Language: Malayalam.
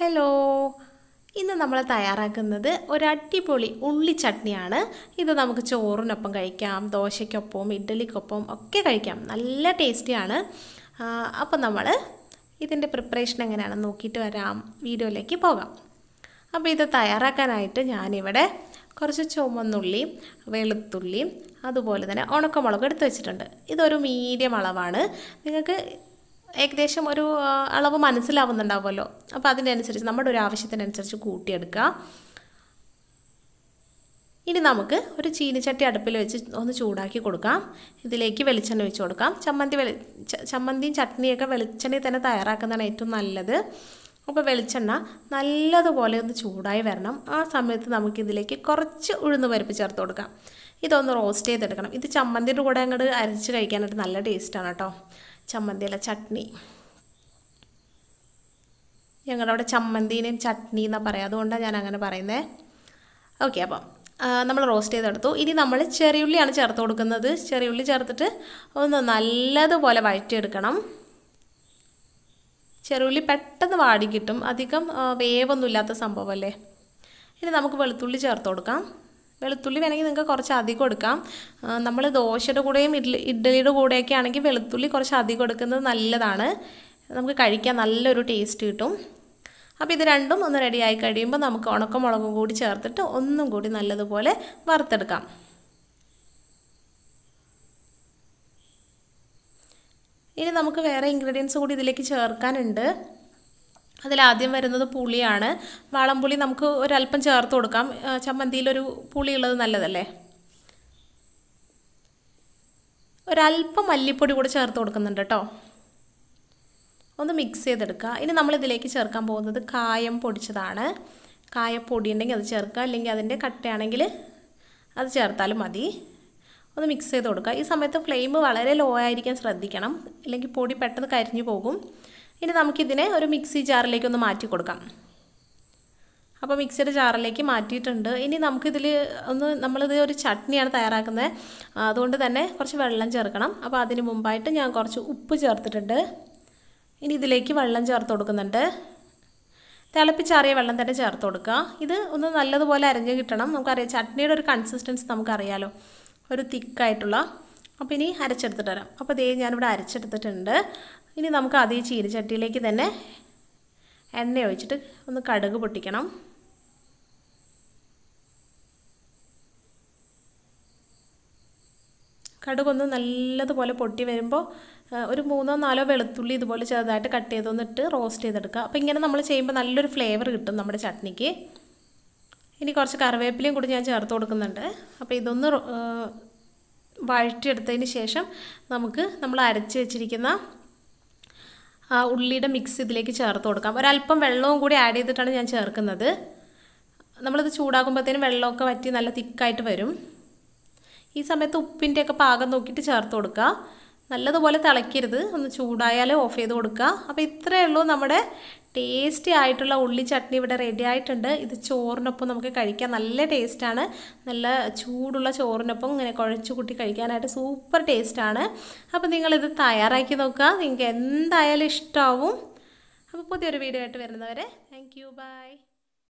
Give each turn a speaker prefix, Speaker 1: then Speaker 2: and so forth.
Speaker 1: ഹലോ ഇന്ന് നമ്മൾ തയ്യാറാക്കുന്നത് ഒരു ഉള്ളി ചട്നിയാണ് ഇത് നമുക്ക് ചോറിനൊപ്പം കഴിക്കാം ദോശയ്ക്കൊപ്പം ഇഡ്ഡലിക്കൊപ്പം ഒക്കെ കഴിക്കാം നല്ല ടേസ്റ്റിയാണ് അപ്പോൾ നമ്മൾ ഇതിൻ്റെ പ്രിപ്പറേഷൻ എങ്ങനെയാണെന്ന് നോക്കിയിട്ട് വരാം വീഡിയോയിലേക്ക് പോകാം അപ്പോൾ ഇത് തയ്യാറാക്കാനായിട്ട് ഞാനിവിടെ കുറച്ച് ചുമന്നുള്ളി വെളുത്തുള്ളി അതുപോലെ തന്നെ ഉണക്കമുളക് എടുത്ത് വെച്ചിട്ടുണ്ട് ഇതൊരു മീഡിയം അളവാണ് നിങ്ങൾക്ക് ഏകദേശം ഒരു അളവ് മനസ്സിലാവുന്നുണ്ടാവുമല്ലോ അപ്പോൾ അതിനനുസരിച്ച് നമ്മുടെ ഒരു ആവശ്യത്തിനനുസരിച്ച് കൂട്ടിയെടുക്കുക ഇനി നമുക്ക് ഒരു ചീനിച്ചട്ടി അടുപ്പിൽ വെച്ച് ഒന്ന് ചൂടാക്കി കൊടുക്കാം ഇതിലേക്ക് വെളിച്ചെണ്ണ വെച്ച് കൊടുക്കാം ചമ്മന്തി വെളി ചമ്മന്തിയും ചട്നിയൊക്കെ വെളിച്ചെണ്ണയിൽ തന്നെ തയ്യാറാക്കുന്നതാണ് ഏറ്റവും നല്ലത് അപ്പോൾ വെളിച്ചെണ്ണ നല്ലതുപോലെ ഒന്ന് ചൂടായി വരണം ആ സമയത്ത് നമുക്ക് ഇതിലേക്ക് കുറച്ച് ഉഴുന്ന് പരിപ്പ് ചേർത്ത് കൊടുക്കാം ഇതൊന്ന് റോസ്റ്റ് ചെയ്തെടുക്കണം ഇത് ചമ്മന്തിയുടെ കൂടെ അങ്ങോട്ട് അരച്ച് കഴിക്കാനായിട്ട് നല്ല ടേസ്റ്റാണ് കേട്ടോ ചമ്മന്തിയല്ല ചട്നി ഞങ്ങളുടെ അവിടെ ചമ്മന്തിനെയും ചട്നി എന്നാണ് പറയുക അതുകൊണ്ടാണ് ഞാൻ അങ്ങനെ പറയുന്നത് ഓക്കെ അപ്പം നമ്മൾ റോസ്റ്റ് ചെയ്തെടുത്തു ഇനി നമ്മൾ ചെറിയുള്ളിയാണ് ചേർത്ത് കൊടുക്കുന്നത് ചെറിയുള്ളി ചേർത്തിട്ട് ഒന്ന് നല്ലതുപോലെ വഴറ്റിയെടുക്കണം ഉള്ളി പെട്ടെന്ന് വാടി കിട്ടും അധികം വേവൊന്നുമില്ലാത്ത സംഭവമല്ലേ ഇനി നമുക്ക് വെളുത്തുള്ളി ചേർത്ത് കൊടുക്കാം വെളുത്തുള്ളി വേണമെങ്കിൽ നിങ്ങൾക്ക് കുറച്ച് അധികം കൊടുക്കാം നമ്മൾ ദോശയുടെ കൂടെയും ഇഡ്ലി ഇഡ്ഡലിയുടെ കൂടെയൊക്കെ ആണെങ്കിൽ വെളുത്തുള്ളി കുറച്ച് അധികം കൊടുക്കുന്നത് നല്ലതാണ് നമുക്ക് കഴിക്കാൻ നല്ലൊരു ടേസ്റ്റ് കിട്ടും അപ്പോൾ ഇത് രണ്ടും ഒന്ന് റെഡിയായി കഴിയുമ്പോൾ നമുക്ക് ഉണക്കമുളകും കൂടി ചേർത്തിട്ട് ഒന്നും കൂടി നല്ലതുപോലെ വറുത്തെടുക്കാം ഇനി നമുക്ക് വേറെ ഇൻഗ്രീഡിയൻസ് കൂടി ഇതിലേക്ക് ചേർക്കാനുണ്ട് അതിലാദ്യം വരുന്നത് പുളിയാണ് വാളംപുളി നമുക്ക് ഒരല്പം ചേർത്ത് കൊടുക്കാം ചമ്മന്തിയിലൊരു പുളി ഉള്ളത് നല്ലതല്ലേ ഒരല്പം മല്ലിപ്പൊടി കൂടെ ചേർത്ത് കൊടുക്കുന്നുണ്ട് കേട്ടോ ഒന്ന് മിക്സ് ചെയ്തെടുക്കുക ഇനി നമ്മളിതിലേക്ക് ചേർക്കാൻ പോകുന്നത് കായം പൊടിച്ചതാണ് കായപ്പൊടി ഉണ്ടെങ്കിൽ അത് ചേർക്കുക അല്ലെങ്കിൽ അതിൻ്റെ കട്ടയാണെങ്കിൽ അത് ചേർത്താലും മതി ഒന്ന് മിക്സ് ചെയ്ത് കൊടുക്കുക ഈ സമയത്ത് ഫ്ലെയിം വളരെ ലോ ആയിരിക്കാൻ ശ്രദ്ധിക്കണം അല്ലെങ്കിൽ പൊടി പെട്ടെന്ന് കരിഞ്ഞു പോകും ഇനി നമുക്കിതിനെ ഒരു മിക്സി ജാറിലേക്ക് ഒന്ന് മാറ്റി കൊടുക്കാം അപ്പോൾ മിക്സിയുടെ ജാറിലേക്ക് മാറ്റിയിട്ടുണ്ട് ഇനി നമുക്കിതിൽ ഒന്ന് നമ്മളിത് ഒരു ചട്നിയാണ് തയ്യാറാക്കുന്നത് അതുകൊണ്ട് തന്നെ കുറച്ച് വെള്ളം ചേർക്കണം അപ്പോൾ അതിന് മുമ്പായിട്ട് ഞാൻ കുറച്ച് ഉപ്പ് ചേർത്തിട്ടുണ്ട് ഇനി ഇതിലേക്ക് വെള്ളം ചേർത്ത് കൊടുക്കുന്നുണ്ട് തിളപ്പിച്ചാറിയ വെള്ളം തന്നെ ചേർത്ത് കൊടുക്കുക ഇത് ഒന്ന് നല്ലതുപോലെ അരഞ്ഞ് കിട്ടണം നമുക്കറിയാം ചട്നിയുടെ ഒരു കൺസിസ്റ്റൻസ് നമുക്കറിയാലോ ഒരു തിക്കായിട്ടുള്ള അപ്പോൾ ഇനി അരച്ചെടുത്തിട്ട് വരാം അപ്പോൾ ഇതേ ഞാനിവിടെ അരച്ചെടുത്തിട്ടുണ്ട് ഇനി നമുക്ക് അതേ ചീനച്ചട്ടിയിലേക്ക് തന്നെ എണ്ണ ഒഴിച്ചിട്ട് ഒന്ന് കടുക് പൊട്ടിക്കണം കടുകൊന്ന് നല്ലതുപോലെ പൊട്ടി വരുമ്പോൾ ഒരു മൂന്നോ നാലോ വെളുത്തുള്ളി ഇതുപോലെ ചെറുതായിട്ട് കട്ട് ചെയ്തൊന്നിട്ട് റോസ്റ്റ് ചെയ്തെടുക്കുക അപ്പോൾ ഇങ്ങനെ നമ്മൾ ചെയ്യുമ്പോൾ നല്ലൊരു ഫ്ലേവർ കിട്ടും നമ്മുടെ ചട്നിക്ക് ഇനി കുറച്ച് കറിവേപ്പിലയും കൂടി ഞാൻ ചേർത്ത് കൊടുക്കുന്നുണ്ട് അപ്പോൾ ഇതൊന്ന് വഴറ്റിയെടുത്തതിന് ശേഷം നമുക്ക് നമ്മൾ അരച്ച് വെച്ചിരിക്കുന്ന ആ ഉള്ളിയുടെ മിക്സ് ഇതിലേക്ക് ചേർത്ത് കൊടുക്കാം ഒരല്പം വെള്ളവും കൂടി ആഡ് ചെയ്തിട്ടാണ് ഞാൻ ചേർക്കുന്നത് നമ്മളിത് ചൂടാക്കുമ്പോഴത്തേനും വെള്ളമൊക്കെ വറ്റി നല്ല തിക്കായിട്ട് വരും ഈ സമയത്ത് ഉപ്പിൻ്റെയൊക്കെ പാകം നോക്കിയിട്ട് ചേർത്ത് കൊടുക്കുക നല്ലതുപോലെ തിളയ്ക്കരുത് ഒന്ന് ചൂടായാലേ ഓഫ് ചെയ്ത് കൊടുക്കുക അപ്പോൾ ഇത്രയേ ഉള്ളൂ നമ്മുടെ ടേസ്റ്റി ആയിട്ടുള്ള ഉള്ളി ചട്നി ഇവിടെ റെഡി ആയിട്ടുണ്ട് ഇത് ചോറിനൊപ്പം നമുക്ക് കഴിക്കാം നല്ല ടേസ്റ്റാണ് നല്ല ചൂടുള്ള ചോറിനൊപ്പം ഇങ്ങനെ കുഴച്ചു കൂട്ടി കഴിക്കാനായിട്ട് സൂപ്പർ ടേസ്റ്റാണ് അപ്പോൾ നിങ്ങളിത് തയ്യാറാക്കി നോക്കുക നിങ്ങൾക്ക് എന്തായാലും ഇഷ്ടമാവും അപ്പോൾ പുതിയൊരു വീഡിയോ ആയിട്ട് വരുന്നവരെ താങ്ക് യു ബൈ